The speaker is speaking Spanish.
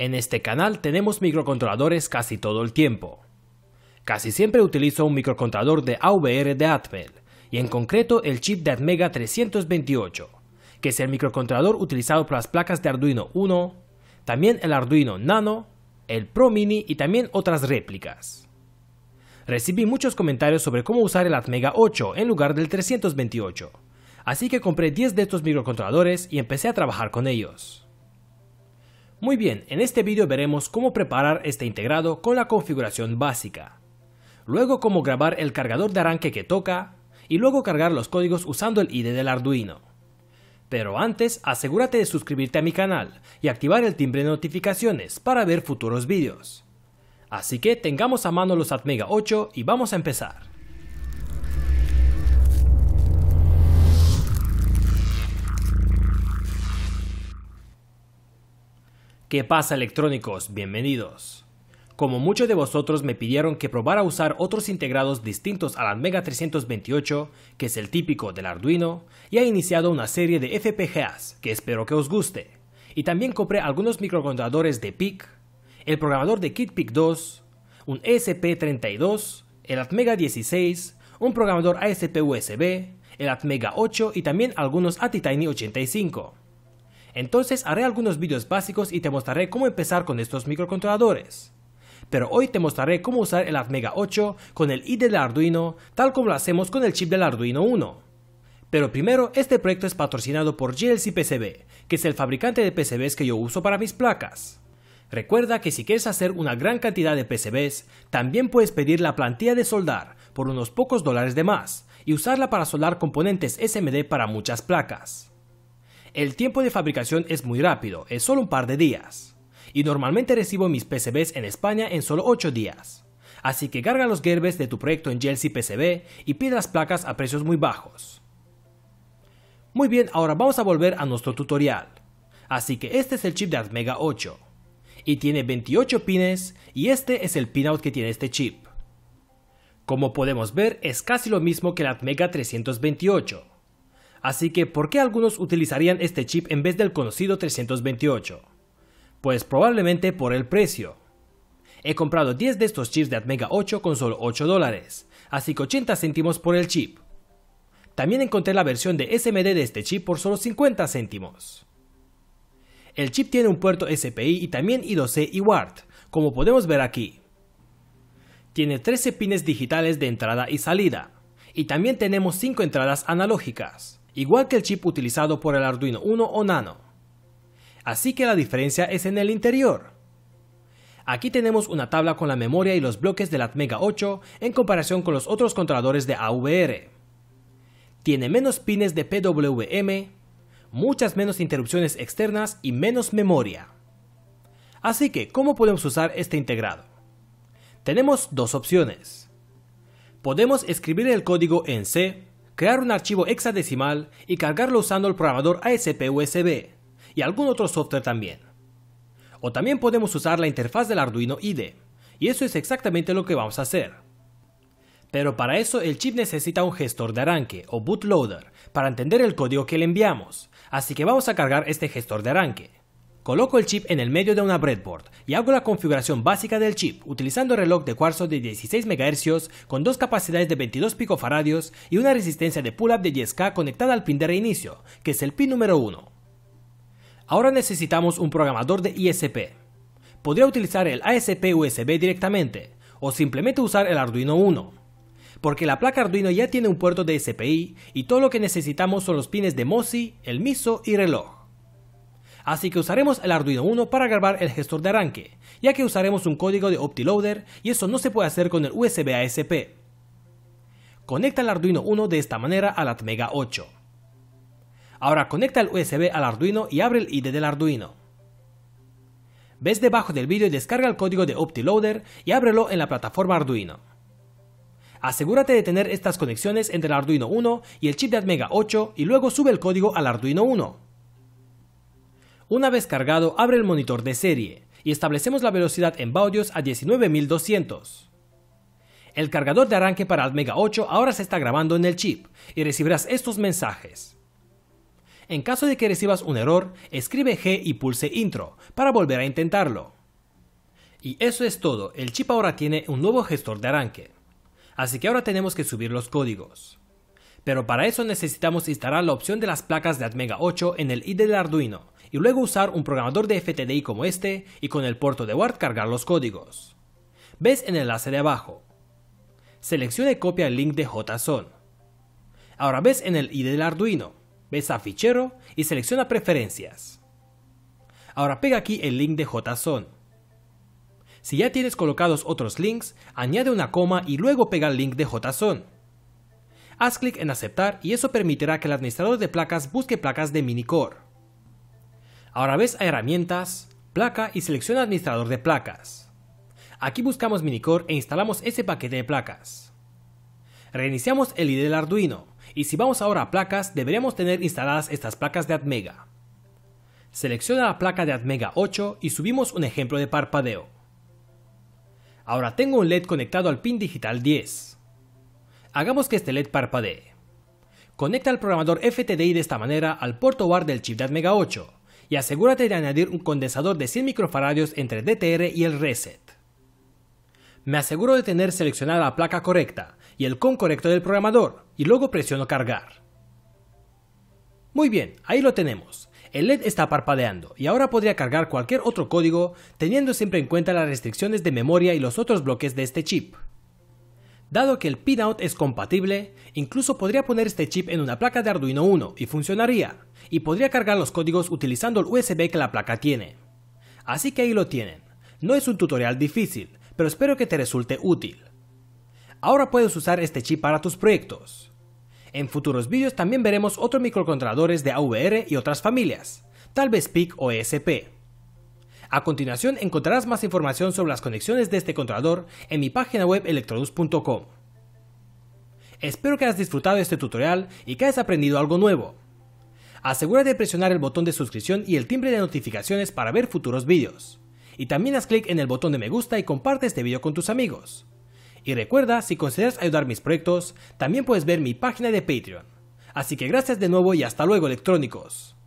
En este canal tenemos microcontroladores casi todo el tiempo. Casi siempre utilizo un microcontrolador de AVR de Atmel, y en concreto el chip de Atmega 328, que es el microcontrolador utilizado por las placas de Arduino 1, también el Arduino Nano, el Pro Mini y también otras réplicas. Recibí muchos comentarios sobre cómo usar el Atmega 8 en lugar del 328, así que compré 10 de estos microcontroladores y empecé a trabajar con ellos. Muy bien, en este vídeo veremos cómo preparar este integrado con la configuración básica. Luego cómo grabar el cargador de arranque que toca y luego cargar los códigos usando el IDE del Arduino. Pero antes, asegúrate de suscribirte a mi canal y activar el timbre de notificaciones para ver futuros vídeos. Así que tengamos a mano los Atmega 8 y vamos a empezar. ¿Qué pasa electrónicos? Bienvenidos. Como muchos de vosotros me pidieron que probara usar otros integrados distintos al Atmega 328, que es el típico del Arduino, ya he iniciado una serie de FPGAs que espero que os guste. Y también compré algunos microcontroladores de PIC, el programador de KitPIC 2, un ESP32, el Atmega 16, un programador ASP USB, el Atmega 8 y también algunos ATtiny 85. Entonces haré algunos vídeos básicos y te mostraré cómo empezar con estos microcontroladores. Pero hoy te mostraré cómo usar el Atmega 8 con el ID del Arduino, tal como lo hacemos con el chip del Arduino 1. Pero primero, este proyecto es patrocinado por GLC PCB, que es el fabricante de PCBs que yo uso para mis placas. Recuerda que si quieres hacer una gran cantidad de PCBs, también puedes pedir la plantilla de soldar por unos pocos dólares de más y usarla para soldar componentes SMD para muchas placas. El tiempo de fabricación es muy rápido, es solo un par de días. Y normalmente recibo mis PCBs en España en solo 8 días. Así que carga los Gerbes de tu proyecto en JLCPCB PCB y pide las placas a precios muy bajos. Muy bien, ahora vamos a volver a nuestro tutorial. Así que este es el chip de Atmega 8. Y tiene 28 pines y este es el pinout que tiene este chip. Como podemos ver es casi lo mismo que el Atmega 328 Así que, ¿por qué algunos utilizarían este chip en vez del conocido 328? Pues probablemente por el precio. He comprado 10 de estos chips de Atmega 8 con solo 8 dólares, así que 80 céntimos por el chip. También encontré la versión de SMD de este chip por solo 50 céntimos. El chip tiene un puerto SPI y también I2C y WART, como podemos ver aquí. Tiene 13 pines digitales de entrada y salida, y también tenemos 5 entradas analógicas igual que el chip utilizado por el Arduino 1 o Nano. Así que la diferencia es en el interior. Aquí tenemos una tabla con la memoria y los bloques del Atmega 8 en comparación con los otros controladores de AVR. Tiene menos pines de PWM, muchas menos interrupciones externas y menos memoria. Así que, ¿cómo podemos usar este integrado? Tenemos dos opciones. Podemos escribir el código en C crear un archivo hexadecimal y cargarlo usando el programador ASP USB y algún otro software también. O también podemos usar la interfaz del Arduino IDE, y eso es exactamente lo que vamos a hacer. Pero para eso el chip necesita un gestor de arranque o bootloader para entender el código que le enviamos, así que vamos a cargar este gestor de arranque. Coloco el chip en el medio de una breadboard y hago la configuración básica del chip utilizando reloj de cuarzo de 16 MHz con dos capacidades de 22 picofaradios y una resistencia de pull-up de 10K conectada al pin de reinicio, que es el pin número 1. Ahora necesitamos un programador de ISP. Podría utilizar el ASP USB directamente o simplemente usar el Arduino 1 porque la placa Arduino ya tiene un puerto de SPI y todo lo que necesitamos son los pines de MOSI, el MISO y reloj. Así que usaremos el Arduino 1 para grabar el gestor de arranque, ya que usaremos un código de OptiLoader y eso no se puede hacer con el USB ASP. Conecta el Arduino 1 de esta manera al Atmega 8. Ahora conecta el USB al Arduino y abre el IDE del Arduino. Ves debajo del vídeo y descarga el código de OptiLoader y ábrelo en la plataforma Arduino. Asegúrate de tener estas conexiones entre el Arduino 1 y el chip de Atmega 8 y luego sube el código al Arduino 1. Una vez cargado, abre el monitor de serie y establecemos la velocidad en baudios a 19200. El cargador de arranque para Admega 8 ahora se está grabando en el chip y recibirás estos mensajes. En caso de que recibas un error, escribe G y pulse Intro para volver a intentarlo. Y eso es todo, el chip ahora tiene un nuevo gestor de arranque. Así que ahora tenemos que subir los códigos. Pero para eso necesitamos instalar la opción de las placas de Admega 8 en el IDE del Arduino y luego usar un programador de FTDI como este y con el puerto de WARD cargar los códigos. Ves en el enlace de abajo. Seleccione copia el link de JSON. Ahora ves en el ID del Arduino, ves a fichero y selecciona preferencias. Ahora pega aquí el link de JSON. Si ya tienes colocados otros links, añade una coma y luego pega el link de JSON. Haz clic en aceptar y eso permitirá que el administrador de placas busque placas de minicore. Ahora ves a herramientas, placa y selecciona administrador de placas. Aquí buscamos minicore e instalamos ese paquete de placas. Reiniciamos el IDE del Arduino y si vamos ahora a placas deberíamos tener instaladas estas placas de Atmega. Selecciona la placa de Atmega 8 y subimos un ejemplo de parpadeo. Ahora tengo un LED conectado al pin digital 10. Hagamos que este LED parpadee. Conecta el programador FTDI de esta manera al puerto WAR del chip de Atmega 8 y asegúrate de añadir un condensador de 100 microfaradios entre DTR y el reset. Me aseguro de tener seleccionada la placa correcta y el con correcto del programador y luego presiono cargar. Muy bien, ahí lo tenemos. El LED está parpadeando y ahora podría cargar cualquier otro código teniendo siempre en cuenta las restricciones de memoria y los otros bloques de este chip. Dado que el pinout es compatible, incluso podría poner este chip en una placa de Arduino 1 y funcionaría, y podría cargar los códigos utilizando el USB que la placa tiene. Así que ahí lo tienen. No es un tutorial difícil, pero espero que te resulte útil. Ahora puedes usar este chip para tus proyectos. En futuros vídeos también veremos otros microcontroladores de AVR y otras familias, tal vez PIC o ESP. A continuación encontrarás más información sobre las conexiones de este controlador en mi página web electronus.com. Espero que hayas disfrutado este tutorial y que hayas aprendido algo nuevo. Asegúrate de presionar el botón de suscripción y el timbre de notificaciones para ver futuros vídeos. Y también haz clic en el botón de me gusta y comparte este vídeo con tus amigos. Y recuerda, si consideras ayudar mis proyectos, también puedes ver mi página de Patreon. Así que gracias de nuevo y hasta luego electrónicos.